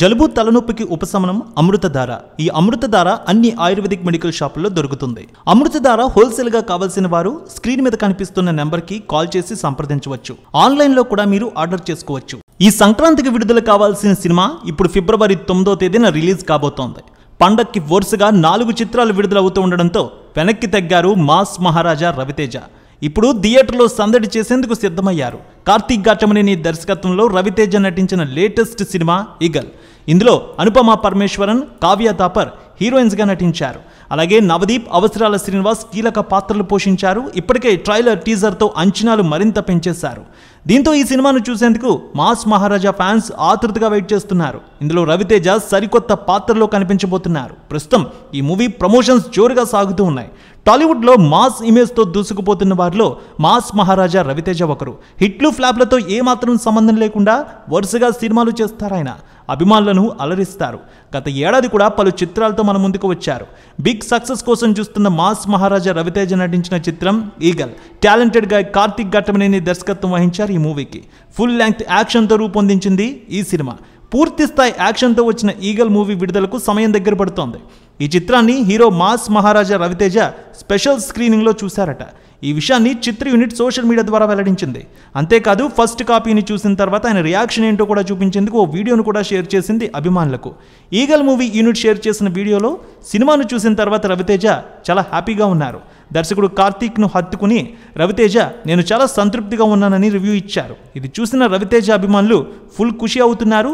జలుబు తలనొప్పికి ఉపశమనం అమృతధార ఈ అమృతధార అన్ని ఆయుర్వేదిక్ మెడికల్ షాపుల్లో దొరుకుతుంది అమృతధార గా కావాల్సిన వారు స్క్రీన్ మీద కనిపిస్తున్న నెంబర్కి కాల్ చేసి సంప్రదించవచ్చు ఆన్లైన్లో కూడా మీరు ఆర్డర్ చేసుకోవచ్చు ఈ సంక్రాంతికి విడుదల కావాల్సిన సినిమా ఇప్పుడు ఫిబ్రవరి తొమ్మిదో తేదీన రిలీజ్ కాబోతోంది పండక్కి వరుసగా నాలుగు చిత్రాలు విడుదలవుతూ ఉండడంతో వెనక్కి తగ్గారు మాస్ మహారాజా రవితేజ ఇప్పుడు థియేటర్లో సందడి చేసేందుకు సిద్ధమయ్యారు కార్తీక్ ఘాటమనేని దర్శకత్వంలో రవితేజ నటించిన లేటెస్ట్ సినిమా ఈగల్ ఇందులో అనుపమ పరమేశ్వరన్ కావ్య దాపర్ హీరోయిన్స్గా నటించారు అలాగే నవదీప్ అవసరాల శ్రీనివాస్ కీలక పాత్రలు పోషించారు ఇప్పటికే ట్రైలర్ టీజర్తో అంచనాలు మరింత పెంచేశారు దీంతో ఈ సినిమాను చూసేందుకు మాస్ మహారాజా ఫ్యాన్స్ ఆతృతగా వెయిట్ చేస్తున్నారు ఇందులో రవితేజ సరికొత్త పాత్రలో కనిపించబోతున్నారు ప్రస్తుతం ఈ మూవీ ప్రమోషన్స్ జోరుగా సాగుతూ ఉన్నాయి టాలీవుడ్లో మాస్ ఇమేజ్తో దూసుకుపోతున్న వారిలో మాస్ మహారాజా రవితేజ ఒకరు హిట్లు ఫ్లాప్లతో ఏమాత్రం సంబంధం లేకుండా వరుసగా సినిమాలు చేస్తారాయన అభిమానులను అలరిస్తారు గత ఏడాది కూడా పలు చిత్రాలతో మన ముందుకు వచ్చారు బిగ్ సక్సెస్ కోసం చూస్తున్న మాస్ మహారాజా రవితేజ నటించిన చిత్రం ఈగల్ టాలెంటెడ్ గా కార్తిక్ ఘట్టమనేని దర్శకత్వం వహించారు ఈ మూవీకి ఫుల్ లెంగ్త్ యాక్షన్తో రూపొందించింది ఈ సినిమా పూర్తి స్థాయి యాక్షన్తో వచ్చిన ఈగల్ మూవీ విడుదలకు సమయం దగ్గర పడుతోంది ఈ చిత్రాన్ని హీరో మాస్ మహారాజా రవితేజ స్పెషల్ స్క్రీనింగ్లో చూశారట ఈ విషయాన్ని చిత్ర యూనిట్ సోషల్ మీడియా ద్వారా వెల్లడించింది అంతేకాదు ఫస్ట్ కాపీని చూసిన తర్వాత ఆయన రియాక్షన్ ఏంటో కూడా చూపించేందుకు ఓ వీడియోను కూడా షేర్ చేసింది అభిమానులకు ఈగల్ మూవీ యూనిట్ షేర్ చేసిన వీడియోలో సినిమాను చూసిన తర్వాత రవితేజ చాలా హ్యాపీగా ఉన్నారు దర్శకుడు కార్తీక్ను హత్తుకుని రవితేజ నేను చాలా సంతృప్తిగా ఉన్నానని రివ్యూ ఇచ్చారు ఇది చూసిన రవితేజ అభిమానులు ఫుల్ ఖుషి అవుతున్నారు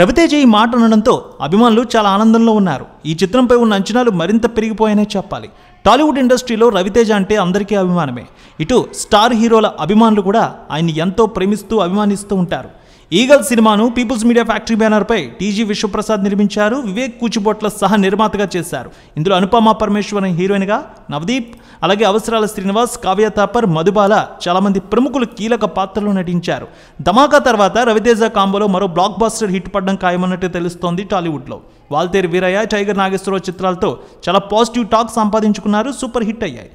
రవితేజ ఈ మాట అనడంతో అభిమానులు చాలా ఆనందంలో ఉన్నారు ఈ చిత్రంపై ఉన్న అంచనాలు మరింత పెరిగిపోయాయనే చెప్పాలి టాలీవుడ్ ఇండస్ట్రీలో రవితేజ అంటే అందరికీ అభిమానమే ఇటు స్టార్ హీరోల అభిమానులు కూడా ఆయన్ని ఎంతో ప్రేమిస్తూ అభిమానిస్తూ ఉంటారు ఈగల్ సినిమాను పీపుల్స్ మీడియా ఫ్యాక్టరీ బ్యానర్పై టీజీ విశ్వప్రసాద్ నిర్మించారు వివేక్ కూచిబొట్ల సహా నిర్మాతగా చేశారు ఇందులో అనుపమ పరమేశ్వర్ హీరోయిన్గా నవదీప్ అలాగే అవసరాల శ్రీనివాస్ కావ్య థాపర్ మధుబాల చాలామంది ప్రముఖులు కీలక పాత్రలో నటించారు ధమాకా తర్వాత రవితేజ కాంబోలో మరో బ్లాక్ బాస్టర్ హిట్ పడడం ఖాయమన్నట్టు తెలుస్తోంది టాలీవుడ్లో వాల్తేరు వీరయ్య టైగర్ నాగేశ్వరరావు చిత్రాలతో చాలా పాజిటివ్ టాక్ సంపాదించుకున్నారు సూపర్ హిట్ అయ్యాయి